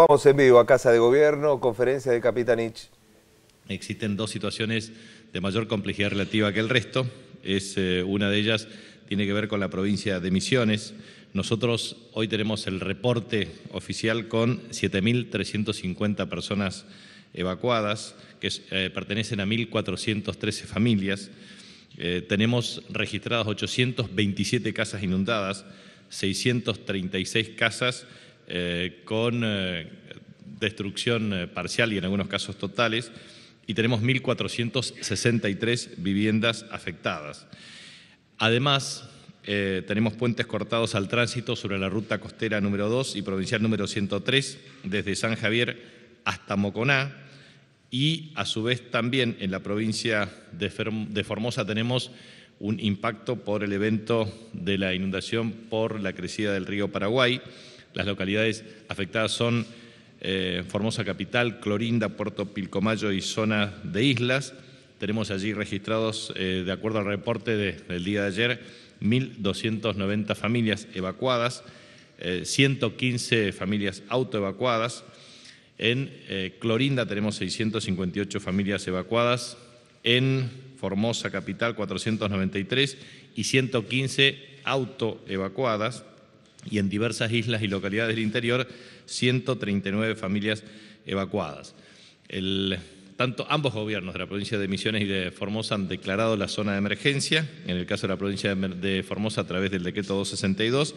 Vamos en vivo a Casa de Gobierno, conferencia de Capitanich. Existen dos situaciones de mayor complejidad relativa que el resto. Es, eh, una de ellas tiene que ver con la provincia de Misiones. Nosotros hoy tenemos el reporte oficial con 7.350 personas evacuadas, que eh, pertenecen a 1.413 familias. Eh, tenemos registradas 827 casas inundadas, 636 casas eh, con eh, destrucción eh, parcial y en algunos casos totales, y tenemos 1.463 viviendas afectadas. Además, tenemos puentes cortados al tránsito sobre la ruta costera número 2 y provincial número 103, desde San Javier hasta Moconá, y a su vez también en la provincia de Formosa tenemos un impacto por el evento de la inundación por la crecida del río Paraguay, las localidades afectadas son eh, Formosa Capital, Clorinda, Puerto Pilcomayo y zona de islas. Tenemos allí registrados, eh, de acuerdo al reporte del día de ayer, 1.290 familias evacuadas, 115 eh, familias autoevacuadas. En Clorinda tenemos 658 familias evacuadas. En Formosa Capital, 493 y 115 autoevacuadas y en diversas islas y localidades del interior 139 familias evacuadas. tanto ambos gobiernos de la provincia de Misiones y de Formosa han declarado la zona de emergencia, en el caso de la provincia de Formosa a través del decreto 262.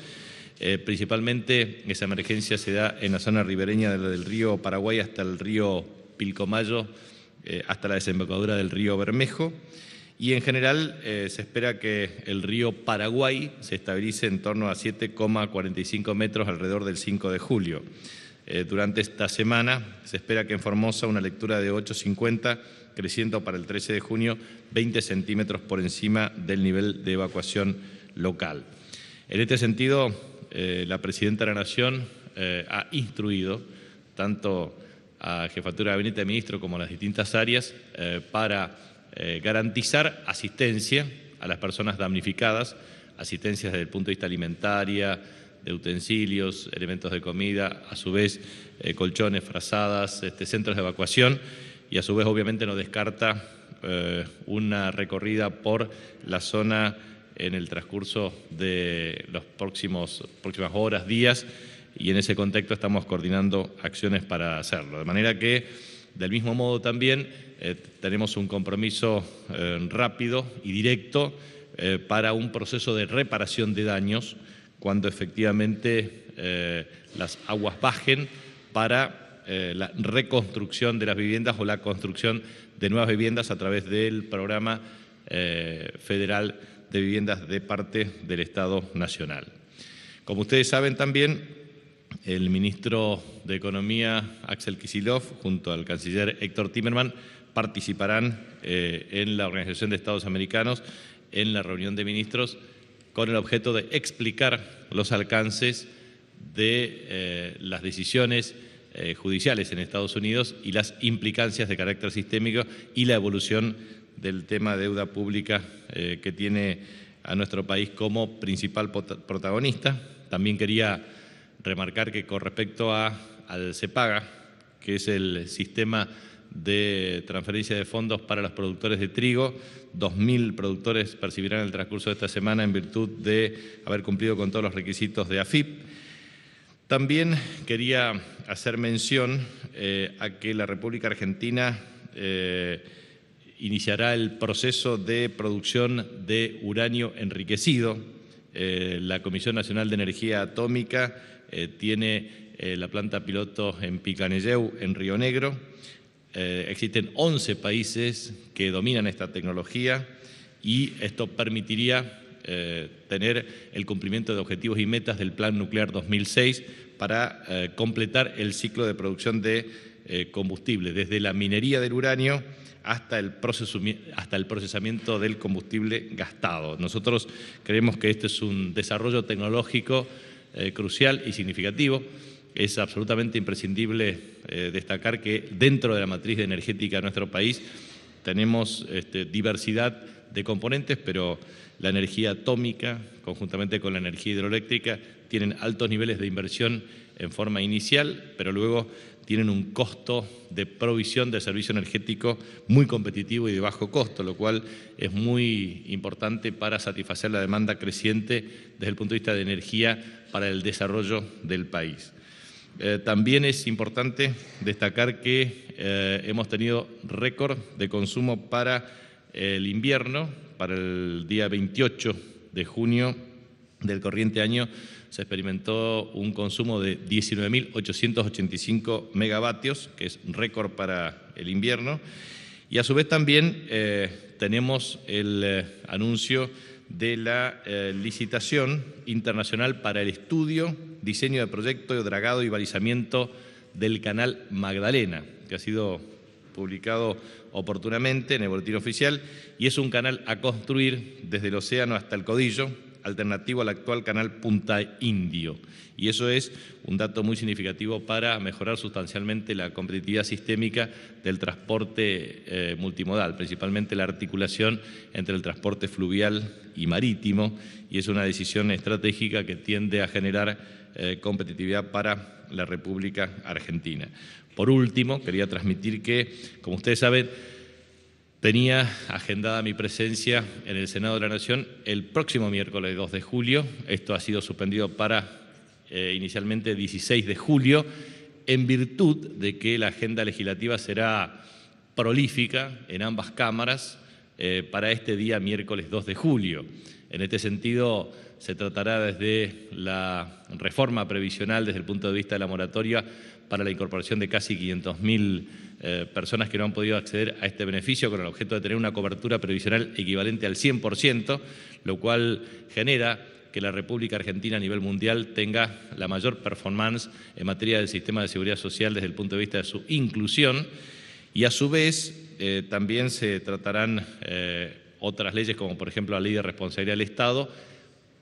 Eh, principalmente esa emergencia se da en la zona ribereña del río Paraguay hasta el río Pilcomayo, eh, hasta la desembocadura del río Bermejo. Y en general eh, se espera que el río Paraguay se estabilice en torno a 7,45 metros alrededor del 5 de julio. Eh, durante esta semana se espera que en Formosa una lectura de 8,50 creciendo para el 13 de junio 20 centímetros por encima del nivel de evacuación local. En este sentido, eh, la Presidenta de la Nación ha instruido tanto a Jefatura de Gabinete de Ministro como a las distintas áreas para eh, garantizar asistencia a las personas damnificadas, asistencia desde el punto de vista alimentaria, de utensilios, elementos de comida, a su vez eh, colchones, frazadas, este, centros de evacuación y a su vez obviamente no descarta eh, una recorrida por la zona en el transcurso de las próximas horas, días y en ese contexto estamos coordinando acciones para hacerlo. De manera que, del mismo modo también, eh, tenemos un compromiso eh, rápido y directo eh, para un proceso de reparación de daños cuando efectivamente las aguas bajen para la reconstrucción de las viviendas o la construcción de nuevas viviendas a través del programa federal de viviendas de parte del Estado Nacional. Como ustedes saben también, el ministro de Economía, Axel Kisilov, junto al canciller Héctor Timerman, participarán eh, en la Organización de Estados Americanos en la reunión de ministros con el objeto de explicar los alcances de eh, las decisiones eh, judiciales en Estados Unidos y las implicancias de carácter sistémico y la evolución del tema de deuda pública que tiene a nuestro país como principal protagonista. También quería remarcar que con respecto a, al CEPAGA, que es el sistema de transferencia de fondos para los productores de trigo. 2.000 productores percibirán el transcurso de esta semana en virtud de haber cumplido con todos los requisitos de AFIP. También quería hacer mención eh, a que la República Argentina eh, iniciará el proceso de producción de uranio enriquecido. Eh, la Comisión Nacional de Energía Atómica tiene la planta piloto en Picanelleu, en Río Negro. Eh, existen 11 países que dominan esta tecnología y esto permitiría eh, tener el cumplimiento de objetivos y metas del Plan Nuclear 2006 para eh, completar el ciclo de producción de combustible, desde la minería del uranio hasta el, proceso, hasta el procesamiento del combustible gastado. Nosotros creemos que este es un desarrollo tecnológico crucial y significativo es absolutamente imprescindible eh, destacar que dentro de la matriz energética de nuestro país tenemos este, diversidad de componentes, pero la energía atómica, conjuntamente con la energía hidroeléctrica, tienen altos niveles de inversión en forma inicial, pero luego tienen un costo de provisión de servicio energético muy competitivo y de bajo costo, lo cual es muy importante para satisfacer la demanda creciente desde el punto de vista de energía para el desarrollo del país. Eh, también es importante destacar que eh, hemos tenido récord de consumo para el invierno, para el día 28 de junio del corriente año se experimentó un consumo de 19.885 megavatios, que es récord para el invierno. Y a su vez también eh, tenemos el anuncio de la licitación internacional para el estudio diseño de proyecto de dragado y balizamiento del canal Magdalena, que ha sido publicado oportunamente en el boletín oficial, y es un canal a construir desde el océano hasta el Codillo, alternativo al actual canal Punta Indio. Y eso es un dato muy significativo para mejorar sustancialmente la competitividad sistémica del transporte eh, multimodal, principalmente la articulación entre el transporte fluvial y marítimo. Y es una decisión estratégica que tiende a generar eh, competitividad para la República Argentina. Por último, quería transmitir que, como ustedes saben, Tenía agendada mi presencia en el Senado de la Nación el próximo miércoles 2 de julio. Esto ha sido suspendido para eh, inicialmente 16 de julio, en virtud de que la agenda legislativa será prolífica en ambas cámaras eh, para este día miércoles 2 de julio. En este sentido, se tratará desde la reforma previsional, desde el punto de vista de la moratoria, para la incorporación de casi 500.000 eh, personas que no han podido acceder a este beneficio con el objeto de tener una cobertura previsional equivalente al 100%, lo cual genera que la República Argentina a nivel mundial tenga la mayor performance en materia del sistema de seguridad social desde el punto de vista de su inclusión y a su vez eh, también se tratarán eh, otras leyes como por ejemplo la ley de responsabilidad del Estado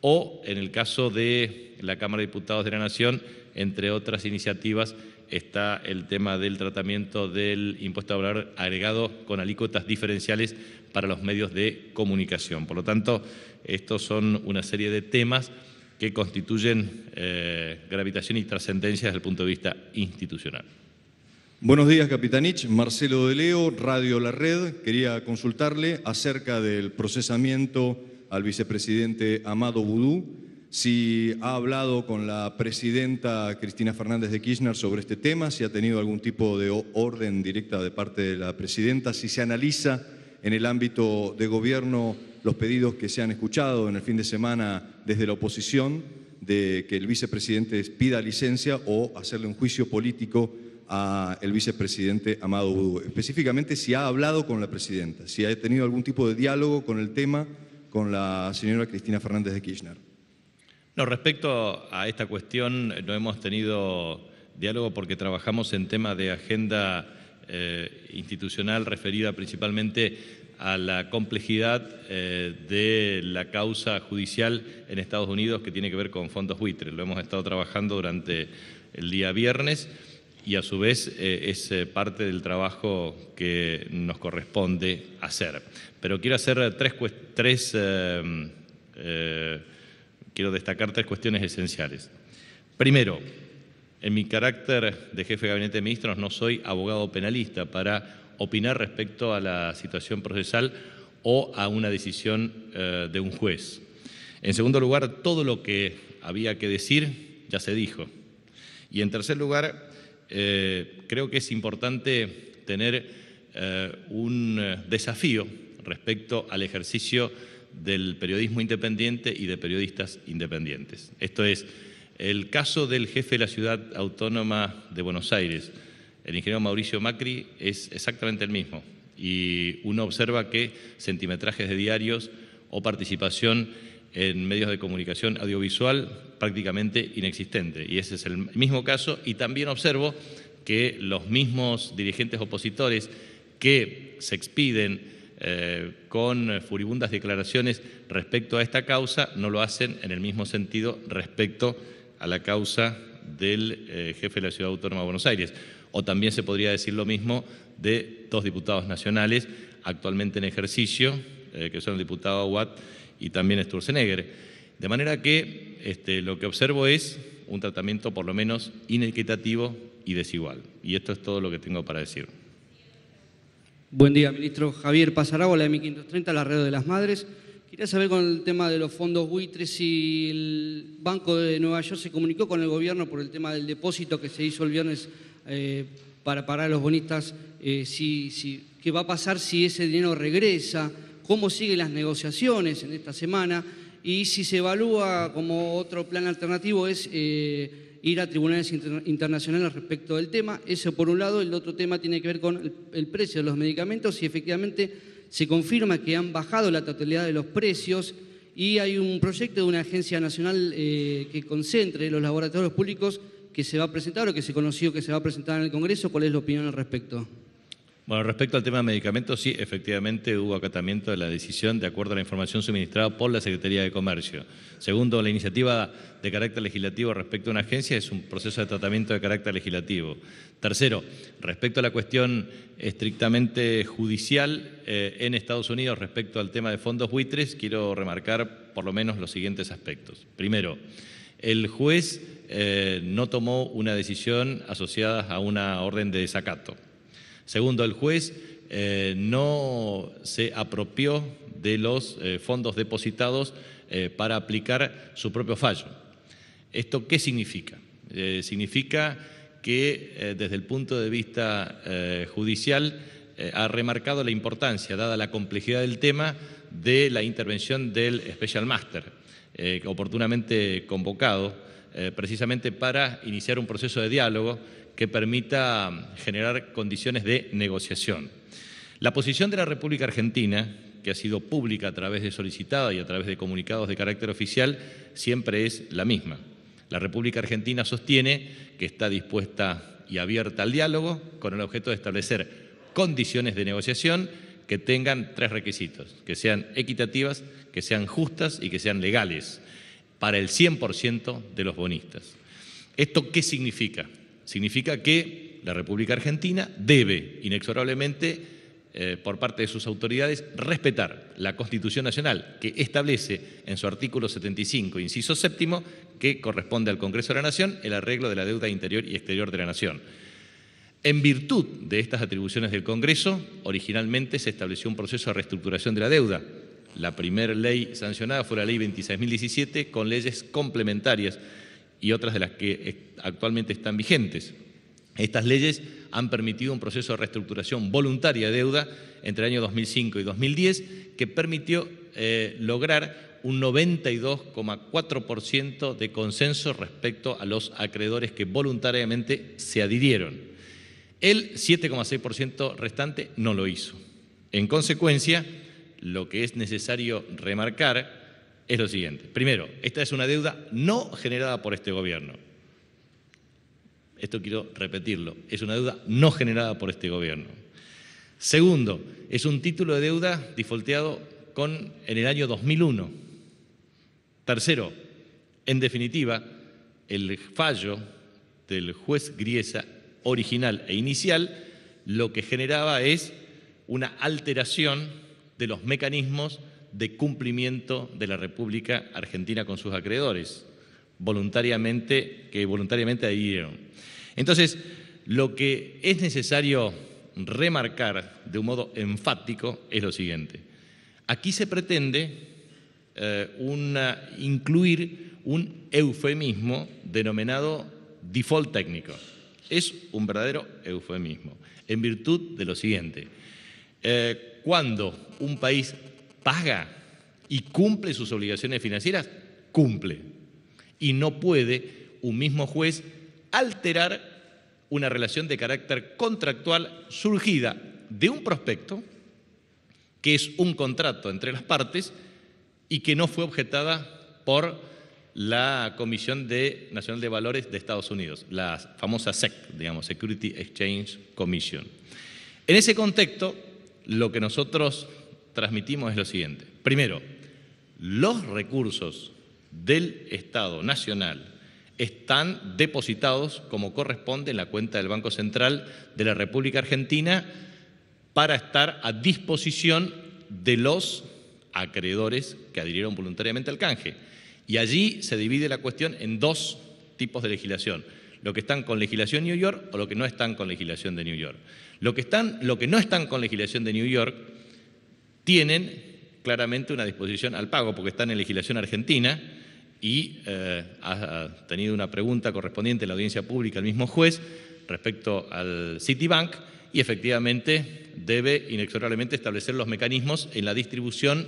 o en el caso de la Cámara de Diputados de la Nación, entre otras iniciativas está el tema del tratamiento del impuesto a valor agregado con alícuotas diferenciales para los medios de comunicación. Por lo tanto, estos son una serie de temas que constituyen eh, gravitación y trascendencia desde el punto de vista institucional. Buenos días, Capitanich. Marcelo de Leo, Radio La Red. Quería consultarle acerca del procesamiento al vicepresidente Amado Budú si ha hablado con la presidenta Cristina Fernández de Kirchner sobre este tema, si ha tenido algún tipo de orden directa de parte de la presidenta, si se analiza en el ámbito de gobierno los pedidos que se han escuchado en el fin de semana desde la oposición de que el vicepresidente pida licencia o hacerle un juicio político al vicepresidente Amado Específicamente si ha hablado con la presidenta, si ha tenido algún tipo de diálogo con el tema con la señora Cristina Fernández de Kirchner respecto a esta cuestión, no hemos tenido diálogo porque trabajamos en temas de agenda eh, institucional referida principalmente a la complejidad eh, de la causa judicial en Estados Unidos que tiene que ver con fondos buitres. Lo hemos estado trabajando durante el día viernes y a su vez eh, es parte del trabajo que nos corresponde hacer. Pero quiero hacer tres, tres quiero destacar tres cuestiones esenciales. Primero, en mi carácter de jefe de gabinete de ministros no soy abogado penalista para opinar respecto a la situación procesal o a una decisión eh, de un juez. En segundo lugar, todo lo que había que decir ya se dijo. Y en tercer lugar, eh, creo que es importante tener eh, un desafío respecto al ejercicio del periodismo independiente y de periodistas independientes. Esto es, el caso del jefe de la ciudad autónoma de Buenos Aires, el ingeniero Mauricio Macri, es exactamente el mismo. Y uno observa que centimetrajes de diarios o participación en medios de comunicación audiovisual prácticamente inexistente. Y ese es el mismo caso. Y también observo que los mismos dirigentes opositores que se expiden eh, con eh, furibundas declaraciones respecto a esta causa, no lo hacen en el mismo sentido respecto a la causa del eh, jefe de la Ciudad Autónoma de Buenos Aires. O también se podría decir lo mismo de dos diputados nacionales actualmente en ejercicio, que son el diputado Watt y también Sturzenegger. De manera que este, lo que observo es un tratamiento por lo menos inequitativo y desigual. Y esto es todo lo que tengo para decir. Buen día, ministro Javier la de 530 la Red de las Madres. Quería saber con el tema de los fondos buitres si el Banco de Nueva York se comunicó con el gobierno por el tema del depósito que se hizo el viernes eh, para parar a los bonistas, eh, si, qué va a pasar si ese dinero regresa, cómo siguen las negociaciones en esta semana y si se evalúa como otro plan alternativo es... Eh, ir a tribunales internacionales respecto del tema. Eso por un lado. El otro tema tiene que ver con el, precio de los medicamentos y efectivamente se confirma que han bajado la totalidad de los precios y hay un proyecto de una agencia nacional eh, que concentre los laboratorios públicos que se va a presentar o que se conoció que se va a presentar en el Congreso. ¿Cuál es la opinión al respecto? Bueno, respecto al tema de medicamentos, sí, efectivamente hubo acatamiento de la decisión de acuerdo a la información suministrada por la Secretaría de Comercio. Segundo, la iniciativa de carácter legislativo respecto a una agencia es un proceso de tratamiento de carácter legislativo. Tercero, respecto a la cuestión estrictamente judicial eh, en Estados Unidos respecto al tema de fondos buitres, quiero remarcar por lo menos los siguientes aspectos. Primero, el juez eh, no tomó una decisión asociada a una orden de desacato. Segundo, el juez eh, no se apropió de los eh, fondos depositados eh, para aplicar su propio fallo. ¿Esto qué significa? significa que desde el punto de vista judicial ha remarcado la importancia, dada la complejidad del tema, de la intervención del Special Master, oportunamente convocado, precisamente para iniciar un proceso de diálogo que permita generar condiciones de negociación. La posición de la República Argentina, que ha sido pública a través de solicitada y a través de comunicados de carácter oficial, siempre es la misma. La República Argentina sostiene que está dispuesta y abierta al diálogo con el objeto de establecer condiciones de negociación que tengan tres requisitos, que sean equitativas, que sean justas y que sean legales para el 100% de los bonistas. ¿Esto qué significa? Significa que la República Argentina debe inexorablemente eh, por parte de sus autoridades respetar la Constitución Nacional, que establece en su artículo 75, inciso séptimo, que corresponde al Congreso de la Nación el arreglo de la deuda interior y exterior de la Nación. En virtud de estas atribuciones del Congreso, originalmente se estableció un proceso de reestructuración de la deuda. La primera ley sancionada fue la Ley 26.017 con leyes complementarias y otras de las que actualmente están vigentes. Estas leyes han permitido un proceso de reestructuración voluntaria de deuda entre el año 2005 y 2010 que permitió eh, lograr un 92,4% de consenso respecto a los acreedores que voluntariamente se adhirieron. El 7,6% restante no lo hizo. En consecuencia, lo que es necesario remarcar es lo siguiente. Primero, esta es una deuda no generada por este gobierno. Esto quiero repetirlo. Es una deuda no generada por este gobierno. Segundo, es un título de deuda difolteado con, en el año 2001. Tercero, en definitiva, el fallo del juez Griesa original e inicial lo que generaba es una alteración de los mecanismos de cumplimiento de la República Argentina con sus acreedores, voluntariamente, que voluntariamente adhirieron. Entonces, lo que es necesario remarcar de un modo enfático es lo siguiente. Aquí se pretende eh, incluir un eufemismo denominado default técnico. Es un verdadero eufemismo, en virtud de lo siguiente. Eh, cuando un país paga y cumple sus obligaciones financieras, cumple. Y no puede un mismo juez alterar una relación de carácter contractual surgida de un prospecto, que es un contrato entre las partes y que no fue objetada por la Comisión de Nacional de Valores de Estados Unidos, la famosa SEC, digamos, Security Exchange Commission. En ese contexto, lo que nosotros transmitimos es lo siguiente. Primero, los recursos del Estado Nacional están depositados como corresponde en la cuenta del Banco Central de la República Argentina para estar a disposición de los acreedores que adhirieron voluntariamente al canje. Y allí se divide la cuestión en dos tipos de legislación, lo que están con legislación de New York o lo que no están con legislación de New York. Lo que, están, lo que no están con legislación de New York tienen claramente una disposición al pago, porque están en legislación argentina y eh, ha tenido una pregunta correspondiente en la audiencia pública el mismo juez respecto al Citibank y efectivamente debe inexorablemente establecer los mecanismos en la distribución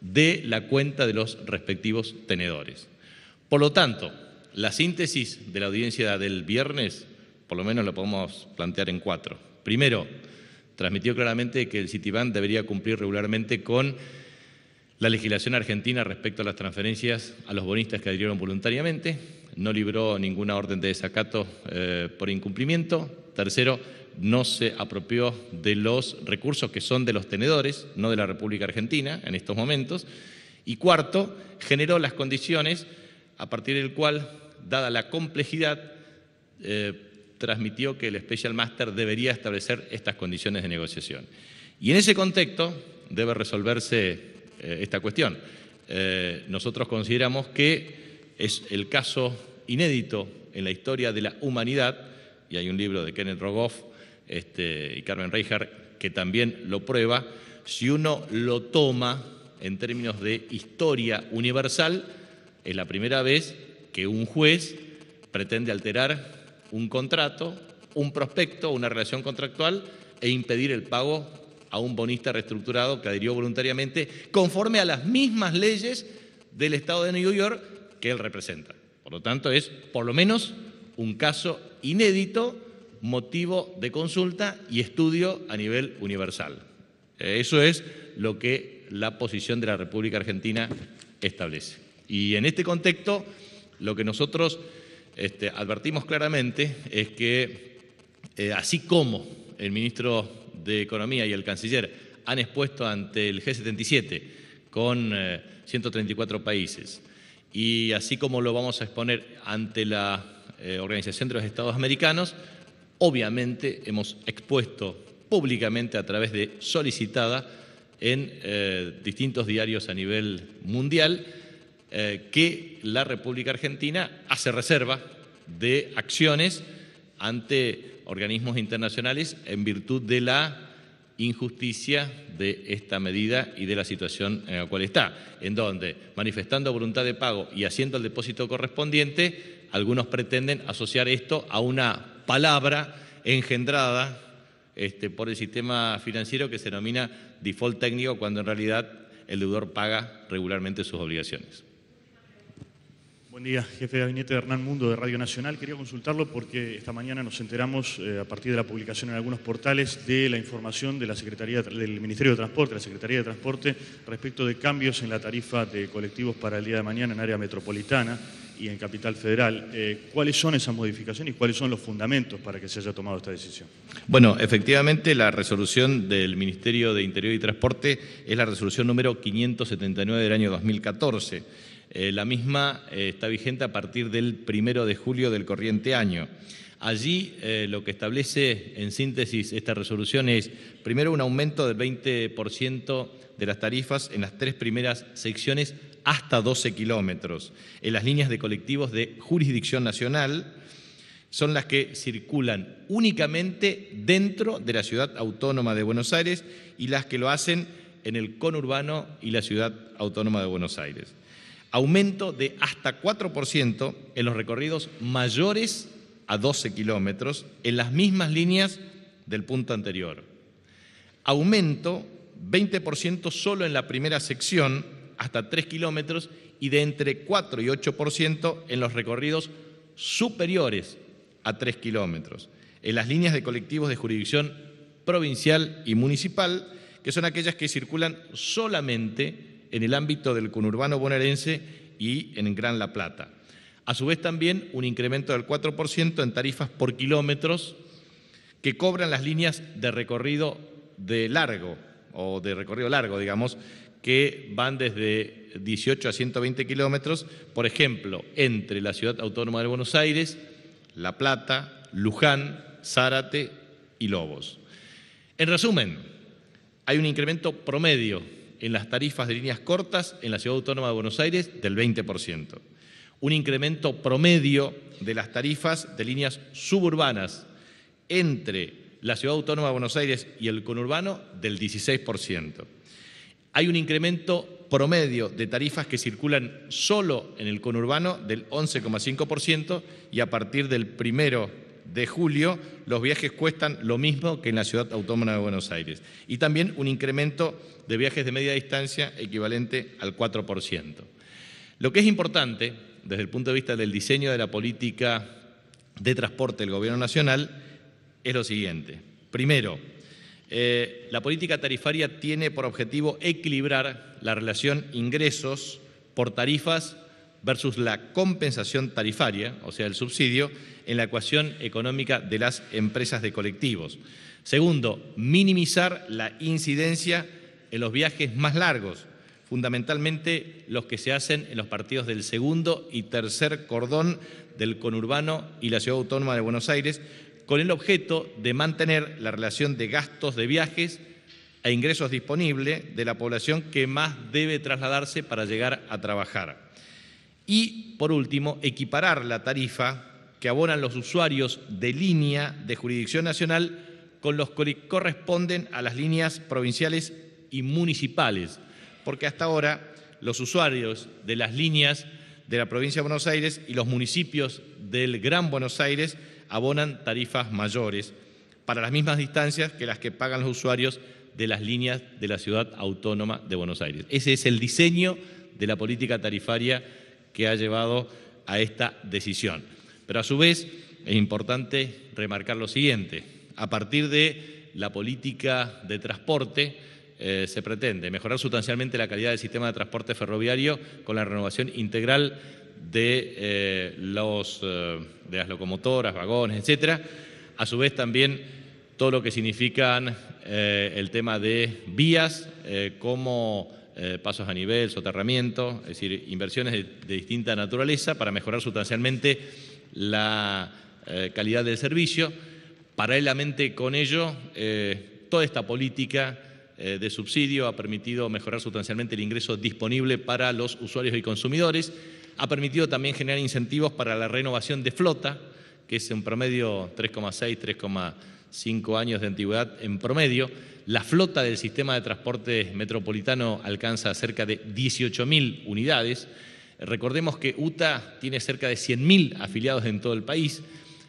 de la cuenta de los respectivos tenedores. Por lo tanto, la síntesis de la audiencia del viernes, por lo menos lo podemos plantear en cuatro. Primero, transmitió claramente que el Citibank debería cumplir regularmente con la legislación argentina respecto a las transferencias a los bonistas que adhirieron voluntariamente, no libró ninguna orden de desacato eh, por incumplimiento, tercero, no se apropió de los recursos que son de los tenedores, no de la República Argentina en estos momentos, y cuarto, generó las condiciones a partir del cual, dada la complejidad, eh, transmitió que el Special Master debería establecer estas condiciones de negociación. Y en ese contexto debe resolverse eh, esta cuestión. Eh, nosotros consideramos que es el caso inédito en la historia de la humanidad, y hay un libro de Kenneth Rogoff este, y Carmen Reichert que también lo prueba, si uno lo toma en términos de historia universal, es la primera vez que un juez pretende alterar un contrato, un prospecto, una relación contractual e impedir el pago a un bonista reestructurado que adhirió voluntariamente conforme a las mismas leyes del Estado de New York que él representa. Por lo tanto, es por lo menos un caso inédito, motivo de consulta y estudio a nivel universal. Eso es lo que la posición de la República Argentina establece. Y en este contexto, lo que nosotros este, advertimos claramente es que eh, así como el ministro de Economía y el canciller han expuesto ante el G77 con 134 eh, países y así como lo vamos a exponer ante la eh, Organización de los Estados Americanos, obviamente hemos expuesto públicamente a través de solicitada en distintos diarios a nivel mundial eh, que la República Argentina hace reserva de acciones ante organismos internacionales en virtud de la injusticia de esta medida y de la situación en la cual está, en donde, manifestando voluntad de pago y haciendo el depósito correspondiente, algunos pretenden asociar esto a una palabra engendrada este, por el sistema financiero que se denomina default técnico, cuando en realidad el deudor paga regularmente sus obligaciones. Buen día, jefe de gabinete de Hernán Mundo de Radio Nacional. Quería consultarlo porque esta mañana nos enteramos, eh, a partir de la publicación en algunos portales, de la información de la Secretaría del Ministerio de Transporte, la Secretaría de Transporte, respecto de cambios en la tarifa de colectivos para el día de mañana en área metropolitana y en Capital Federal. Eh, ¿Cuáles son esas modificaciones y cuáles son los fundamentos para que se haya tomado esta decisión? Bueno, efectivamente la resolución del Ministerio de Interior y Transporte es la resolución número 579 del año 2014 eh, la misma eh, está vigente a partir del primero de julio del corriente año. Allí eh, lo que establece en síntesis esta resolución es, primero, un aumento del 20% de las tarifas en las tres primeras secciones hasta 12 kilómetros, en las líneas de colectivos de jurisdicción nacional, son las que circulan únicamente dentro de la ciudad autónoma de Buenos Aires y las que lo hacen en el conurbano y la ciudad autónoma de Buenos Aires aumento de hasta 4% en los recorridos mayores a 12 kilómetros en las mismas líneas del punto anterior. Aumento 20% solo en la primera sección hasta 3 kilómetros y de entre 4 y 8% en los recorridos superiores a 3 kilómetros, en las líneas de colectivos de jurisdicción provincial y municipal, que son aquellas que circulan solamente en el ámbito del conurbano bonaerense y en Gran La Plata. A su vez también un incremento del 4% en tarifas por kilómetros que cobran las líneas de recorrido de largo o de recorrido largo, digamos, que van desde 18 a 120 kilómetros, por ejemplo, entre la Ciudad Autónoma de Buenos Aires, La Plata, Luján, Zárate y Lobos. En resumen, hay un incremento promedio en las tarifas de líneas cortas en la Ciudad Autónoma de Buenos Aires del 20%. Un incremento promedio de las tarifas de líneas suburbanas entre la Ciudad Autónoma de Buenos Aires y el conurbano del 16%. Hay un incremento promedio de tarifas que circulan solo en el conurbano del 11,5% y a partir del primero de julio los viajes cuestan lo mismo que en la ciudad autónoma de Buenos Aires. Y también un incremento de viajes de media distancia equivalente al 4%. Lo que es importante, desde el punto de vista del diseño de la política de transporte del Gobierno Nacional, es lo siguiente. Primero, eh, la política tarifaria tiene por objetivo equilibrar la relación ingresos por tarifas versus la compensación tarifaria, o sea, el subsidio, en la ecuación económica de las empresas de colectivos. Segundo, minimizar la incidencia en los viajes más largos, fundamentalmente los que se hacen en los partidos del segundo y tercer cordón del conurbano y la ciudad autónoma de Buenos Aires, con el objeto de mantener la relación de gastos de viajes a e ingresos disponibles de la población que más debe trasladarse para llegar a trabajar. Y, por último, equiparar la tarifa que abonan los usuarios de línea de jurisdicción nacional con los que corresponden a las líneas provinciales y municipales, porque hasta ahora los usuarios de las líneas de la provincia de Buenos Aires y los municipios del Gran Buenos Aires abonan tarifas mayores para las mismas distancias que las que pagan los usuarios de las líneas de la ciudad autónoma de Buenos Aires. Ese es el diseño de la política tarifaria que ha llevado a esta decisión. Pero a su vez es importante remarcar lo siguiente. A partir de la política de transporte eh, se pretende mejorar sustancialmente la calidad del sistema de transporte ferroviario con la renovación integral de, eh, los, eh, de las locomotoras, vagones, etcétera. A su vez también todo lo que significan el tema de vías como eh, pasos a nivel, soterramiento, es decir, inversiones de, distinta naturaleza para mejorar sustancialmente la eh, calidad del servicio. Paralelamente con ello, eh, toda esta política de subsidio ha permitido mejorar sustancialmente el ingreso disponible para los usuarios y consumidores, ha permitido también generar incentivos para la renovación de flota, que es un promedio 3,6, 3, cinco años de antigüedad en promedio, la flota del sistema de transporte metropolitano alcanza cerca de 18.000 unidades. Recordemos que UTA tiene cerca de 100.000 afiliados en todo el país.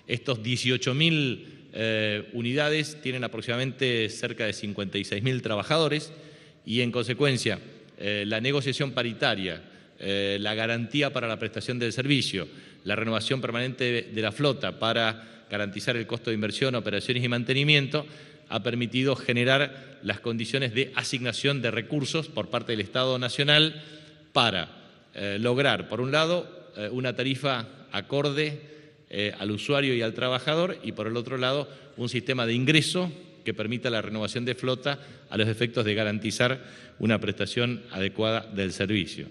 Estos 18.000 eh, unidades tienen aproximadamente cerca de 56.000 trabajadores y, en consecuencia, eh, la negociación paritaria, eh, la garantía para la prestación del servicio, la renovación permanente de la flota para garantizar el costo de inversión, operaciones y mantenimiento, ha permitido generar las condiciones de asignación de recursos por parte del Estado Nacional para eh, lograr, por un lado, eh, una tarifa acorde al usuario y al trabajador y, por el otro lado, un sistema de ingreso que permita la renovación de flota a los efectos de garantizar una prestación adecuada del servicio.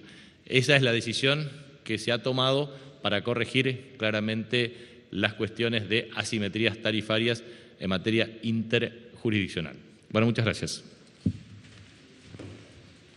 Esa es la decisión que se ha tomado para corregir claramente las cuestiones de asimetrías tarifarias en materia interjurisdiccional. Bueno, muchas gracias.